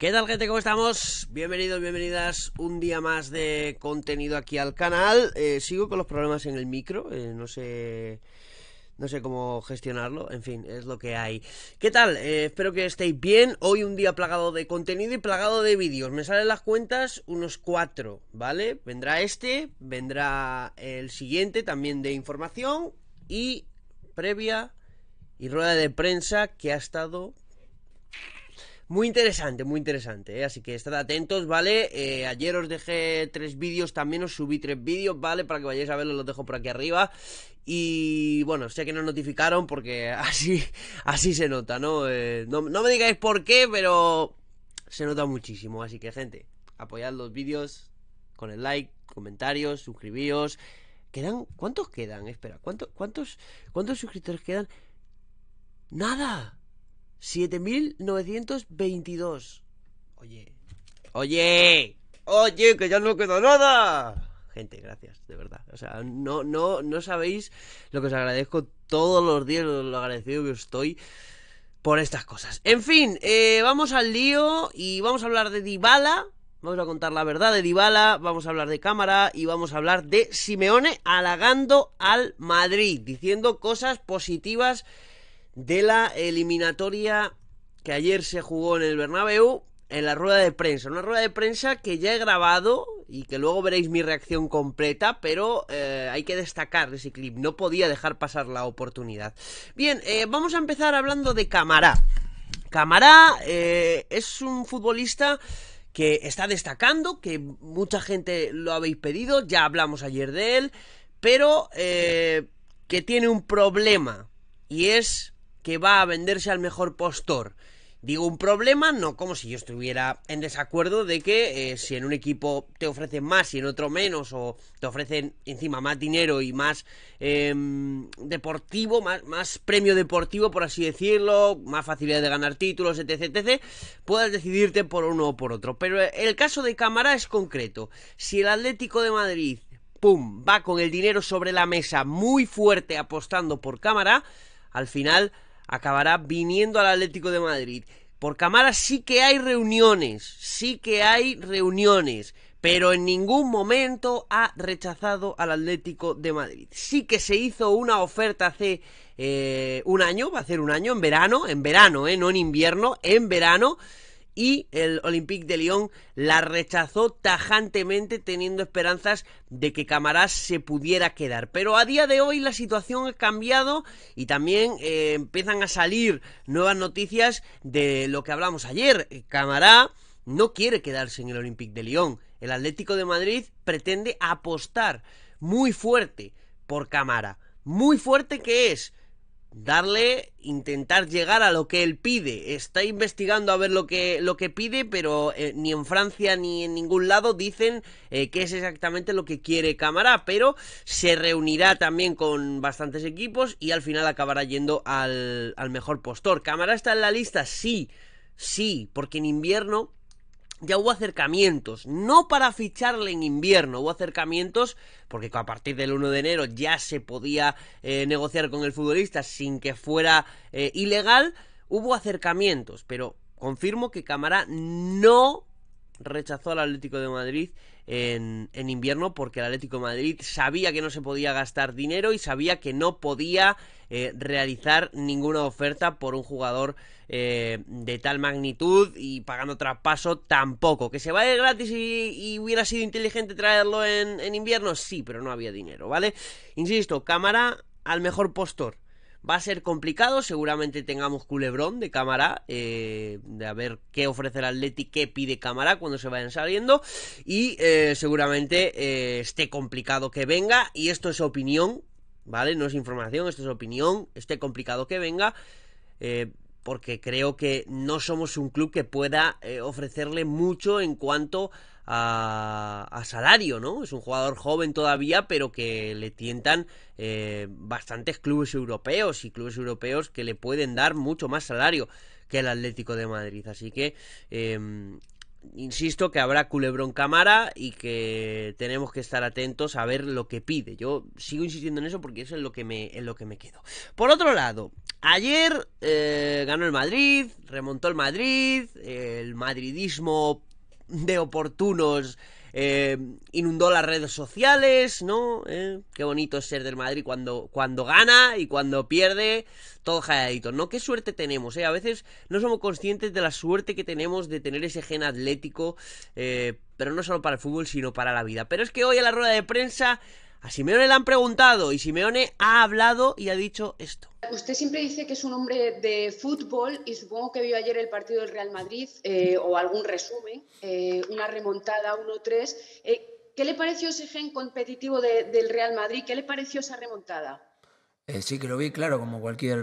¿Qué tal gente? ¿Cómo estamos? Bienvenidos, bienvenidas. Un día más de contenido aquí al canal. Eh, sigo con los problemas en el micro. Eh, no sé... No sé cómo gestionarlo, en fin, es lo que hay. ¿Qué tal? Eh, espero que estéis bien. Hoy un día plagado de contenido y plagado de vídeos. Me salen las cuentas unos cuatro, ¿vale? Vendrá este, vendrá el siguiente también de información y previa y rueda de prensa que ha estado muy interesante, muy interesante, ¿eh? así que estad atentos, ¿vale? Eh, ayer os dejé tres vídeos, también os subí tres vídeos, ¿vale? Para que vayáis a verlos, los dejo por aquí arriba. Y bueno, sé que No notificaron porque así, así se nota, eh, ¿no? ¿no? me digáis por qué, pero se nota muchísimo. Así que, gente, apoyad los vídeos con el like, comentarios, suscribíos. ¿Quedan? ¿Cuántos quedan? Espera, ¿cuántos, cuántos, cuántos suscriptores quedan? ¡Nada! 7.922. Oye. Oye. Oye, que ya no queda nada. Gente, gracias, de verdad. O sea, no, no, no sabéis lo que os agradezco todos los días, lo agradecido que estoy por estas cosas. En fin, eh, vamos al lío y vamos a hablar de Dybala. Vamos a contar la verdad de Dybala, vamos a hablar de cámara y vamos a hablar de Simeone halagando al Madrid, diciendo cosas positivas de la eliminatoria que ayer se jugó en el Bernabéu en la rueda de prensa. Una rueda de prensa que ya he grabado y que luego veréis mi reacción completa, pero eh, hay que destacar ese clip. No podía dejar pasar la oportunidad. Bien, eh, vamos a empezar hablando de Camará. Camará eh, es un futbolista que está destacando, que mucha gente lo habéis pedido, ya hablamos ayer de él, pero que tiene un problema y es que va a venderse al mejor postor. Digo un problema, no como si yo estuviera en desacuerdo de que eh, si en un equipo te ofrecen más y en otro menos, o te ofrecen encima más dinero y más em, deportivo, más, más, premio deportivo, por así decirlo, más facilidad de ganar títulos, etc, etc, puedas decidirte por uno o por otro. Pero eh, el caso de Cámara es concreto. Si el Atlético de Madrid, pum, va con el dinero sobre la mesa muy fuerte apostando por Cámara, al final acabará viniendo al Atlético de Madrid. Por cámara sí que hay reuniones, sí que hay reuniones, pero en ningún momento ha rechazado al Atlético de Madrid. Sí que se hizo una oferta hace eh, un año, va a ser un año, en verano, en verano, eh, no en invierno, en verano y el Olympique de Lyon la rechazó tajantemente teniendo esperanzas de que Camarás se pudiera quedar. Pero a día de hoy la situación ha cambiado y también eh, empiezan a salir nuevas noticias de lo que hablamos ayer. Camará no quiere quedarse en el Olympique de Lyon. El Atlético de Madrid pretende apostar muy fuerte por Camara. Muy fuerte que es darle, intentar llegar a lo que él pide. Está investigando a ver lo que, lo que pide, pero eh, ni en Francia ni en ningún lado dicen eh, Que es exactamente lo que quiere Cámara, pero se reunirá también con bastantes equipos y al final acabará yendo al, mejor postor. Cámara está en la lista, sí, sí, porque en invierno ya hubo acercamientos, no para ficharle en invierno, hubo acercamientos porque a partir del 1 de enero ya se podía eh, negociar con el futbolista sin que fuera eh, ilegal, hubo acercamientos, pero confirmo que Cámara no rechazó al Atlético de Madrid en, invierno porque el Atlético Madrid sabía que no se podía gastar dinero y sabía que no podía eh, realizar ninguna oferta por un jugador eh, de tal magnitud y pagando traspaso tampoco. ¿Que se vaya gratis y, hubiera sido inteligente traerlo en invierno? Sí, pero no había dinero, ¿vale? Insisto, cámara al mejor postor. Va a ser complicado, seguramente tengamos culebrón de cámara, eh, de a ver qué ofrece el Atleti, qué pide cámara cuando se vayan saliendo. Y eh, seguramente eh, esté complicado que venga, y esto es opinión, ¿vale? No es información, esto es opinión, esté complicado que venga. porque creo que no somos un club que pueda ofrecerle mucho en cuanto a a, Salario, ¿no? Es un jugador joven todavía, pero que le tientan eh, bastantes clubes europeos y clubes europeos que le pueden dar mucho más salario que el Atlético de Madrid. Así que em, insisto que habrá culebrón cámara y que tenemos que estar atentos a ver lo que pide. Yo sigo insistiendo en eso porque eso es lo que me, en lo que me quedo. Por otro lado, ayer eh, ganó el Madrid, remontó el Madrid, el madridismo de oportunos eh, inundó las redes sociales, ¿no? Eh, qué bonito es ser del Madrid cuando, cuando gana y cuando pierde, todo jaladito, ¿no? Qué suerte tenemos, ¿eh? A veces no somos conscientes de la suerte que tenemos de tener ese gen atlético, eh, pero no solo para el fútbol, sino para la vida. Pero es que hoy a la rueda de prensa a Simeone le han preguntado y Simeone ha hablado y ha dicho esto. Usted siempre dice que es un hombre de fútbol y supongo que vio ayer el partido del Real Madrid eh, o algún resumen, eh, una remontada 1-3. Eh, ¿Qué le pareció ese gen competitivo del Real Madrid? ¿Qué le pareció esa remontada? sí que lo vi, claro, como cualquier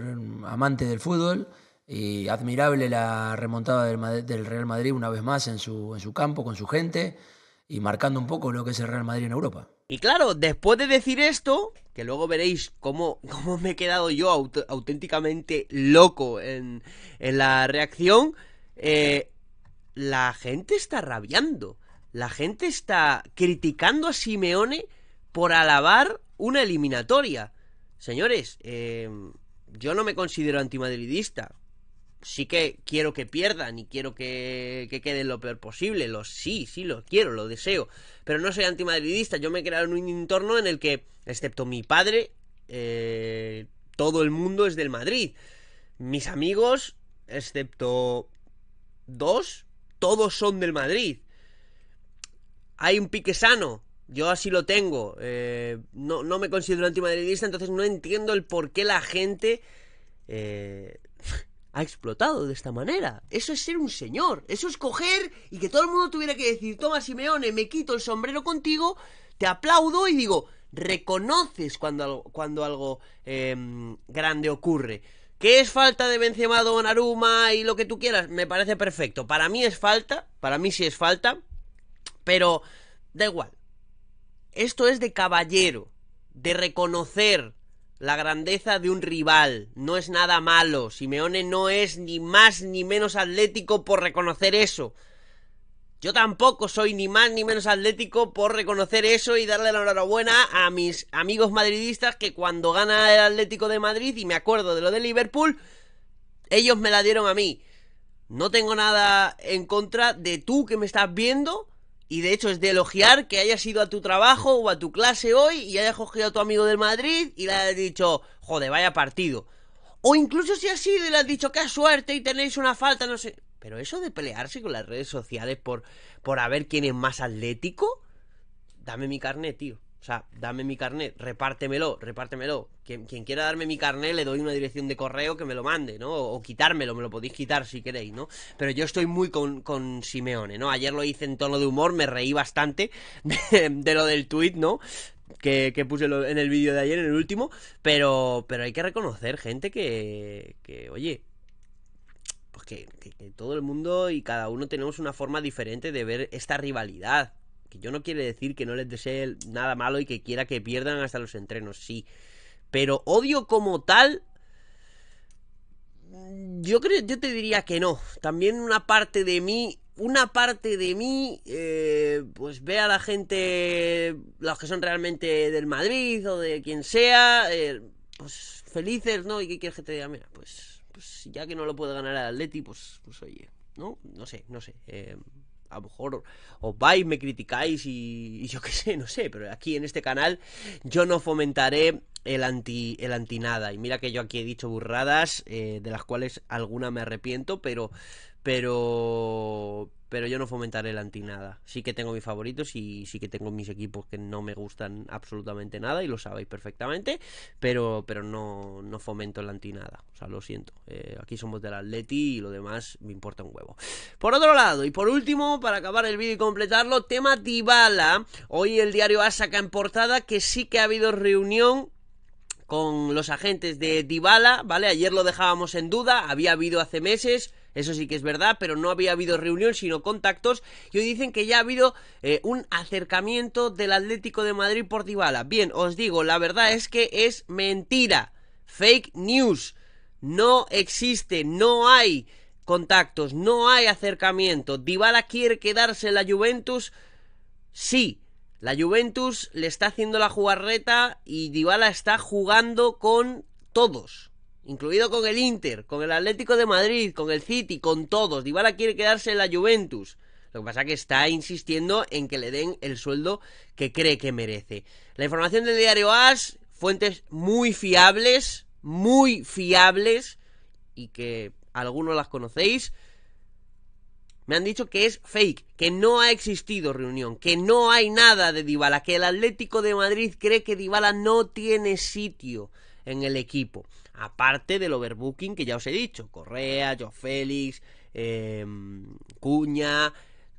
amante del fútbol. Y admirable la remontada del, del Real Madrid una vez más en su, en su campo, con su gente y marcando un poco lo que es el Real Madrid en Europa. Y claro, después de decir esto, que luego veréis cómo, me he quedado yo auténticamente loco en, la reacción, eh, la gente está rabiando. La gente está criticando a Simeone por alabar una eliminatoria. Señores, eh, yo no me considero antimadridista sí que quiero que pierdan y quiero que, que queden lo peor posible. Los sí, sí, lo quiero, lo deseo. Pero no soy antimadridista. Yo me he creado en un entorno en el que, excepto mi padre, eh, todo el mundo es del Madrid. Mis amigos, excepto dos, todos son del Madrid. Hay un pique sano. Yo así lo tengo. Eh, no, no, me considero antimadridista, entonces no entiendo el por qué la gente eh, ha explotado de esta manera. Eso es ser un señor. Eso es coger y que todo el mundo tuviera que decir, toma Simeone, me quito el sombrero contigo, te aplaudo y digo, reconoces cuando algo, cuando algo em, grande ocurre. ¿Qué es falta de Benzema, Naruma y lo que tú quieras? Me parece perfecto. Para mí es falta, para mí sí es falta, pero da igual. Esto es de caballero, de reconocer la grandeza de un rival. No es nada malo. Simeone no es ni más ni menos atlético por reconocer eso. Yo tampoco soy ni más ni menos atlético por reconocer eso y darle la enhorabuena a mis amigos madridistas que cuando gana el Atlético de Madrid, y me acuerdo de lo de Liverpool, ellos me la dieron a mí. No tengo nada en contra de tú que me estás viendo y de hecho es de elogiar que hayas ido a tu trabajo o a tu clase hoy y hayas cogido a tu amigo del Madrid y le hayas dicho, joder, vaya partido. O incluso si ha sido y le has dicho, qué suerte y tenéis una falta, no sé. Pero eso de pelearse con las redes sociales por, por a ver quién es más atlético, dame mi carnet, tío. O sea, dame mi carnet, repártemelo, repártemelo. Quien, quien, quiera darme mi carnet, le doy una dirección de correo que me lo mande, ¿no? O, quitármelo, me lo podéis quitar si queréis, ¿no? Pero yo estoy muy con, con Simeone, ¿no? Ayer lo hice en tono de humor, me reí bastante de, lo del tuit, ¿no? Que, puse en el vídeo de ayer, en el último. Pero, pero hay que reconocer, gente, que, que oye, pues que, todo el mundo y cada uno tenemos una forma diferente de ver esta rivalidad. Que yo no quiero decir que no les desee nada malo y que quiera que pierdan hasta los entrenos, sí. Pero odio como tal. Yo creo, yo te diría que no. También una parte de mí. Una parte de mí. Eh, pues ve a la gente. Los que son realmente del Madrid o de quien sea. Eh, pues felices, ¿no? ¿Y qué quieres que te diga? Mira, pues. Pues ya que no lo puede ganar el Atleti, pues. Pues oye. ¿No? No sé, no sé. Eh, a lo mejor os vais, me criticáis y, yo qué sé, no sé, pero aquí en este canal yo no fomentaré el anti el y mira que yo aquí he dicho burradas eh, de las cuales alguna me arrepiento, pero pero pero yo no fomentaré el anti nada. Sí que tengo mis favoritos y sí que tengo mis equipos que no me gustan absolutamente nada y lo sabéis perfectamente, pero, pero no, fomento la anti nada. O sea, lo siento. Eh, aquí somos del Atleti y lo demás me importa un huevo. Por otro lado, y por último, para acabar el vídeo y completarlo, tema Dybala. Hoy el diario Asaka saca en portada que sí que ha habido reunión con los agentes de Dybala, ¿vale? Ayer lo dejábamos en duda, había habido hace meses eso sí que es verdad, pero no había habido reunión, sino contactos. Y hoy dicen que ya ha habido eh, un acercamiento del Atlético de Madrid por Dybala. Bien, os digo, la verdad es que es mentira. Fake news. No existe, no hay contactos, no hay acercamiento. Dybala quiere quedarse en la Juventus. Sí, la Juventus le está haciendo la jugarreta y Dybala está jugando con todos incluido con el Inter, con el Atlético de Madrid, con el City, con todos. Dybala quiere quedarse en la Juventus. Lo que pasa es que está insistiendo en que le den el sueldo que cree que merece. La información del diario AS, fuentes muy fiables, muy fiables, y que algunos las conocéis, me han dicho que es fake, que no ha existido reunión, que no hay nada de Dybala, que el Atlético de Madrid cree que Dybala no tiene sitio en el equipo. Aparte del overbooking que ya os he dicho, Correa, Joe Félix, em, Cuña,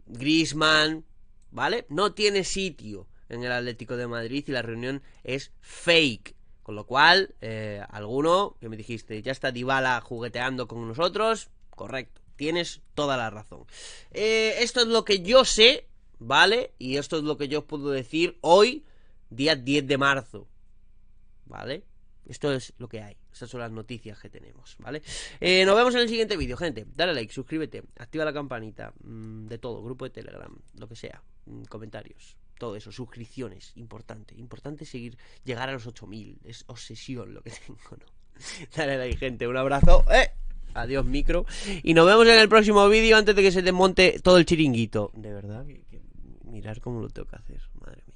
Grisman, ¿vale? No tiene sitio en el Atlético de Madrid y la reunión es fake. Con lo cual, eh, alguno que me dijiste, ya está Dybala jugueteando con nosotros, correcto, tienes toda la razón. Eh, esto es lo que yo sé, ¿vale? Y esto es lo que yo os puedo decir hoy, día 10 de marzo, ¿vale? Esto es lo que hay. Estas son las noticias que tenemos, ¿vale? Eh, nos vemos en el siguiente vídeo, gente. Dale like, suscríbete, activa la campanita, mm, de todo, grupo de Telegram, lo que sea, mm, comentarios, todo eso, suscripciones, importante. Importante seguir, llegar a los 8000. Es obsesión lo que tengo, ¿no? Dale like, gente. Un abrazo. Eh, adiós, micro. Y nos vemos en el próximo vídeo antes de que se desmonte todo el chiringuito. De verdad, mirar cómo lo tengo que hacer. Madre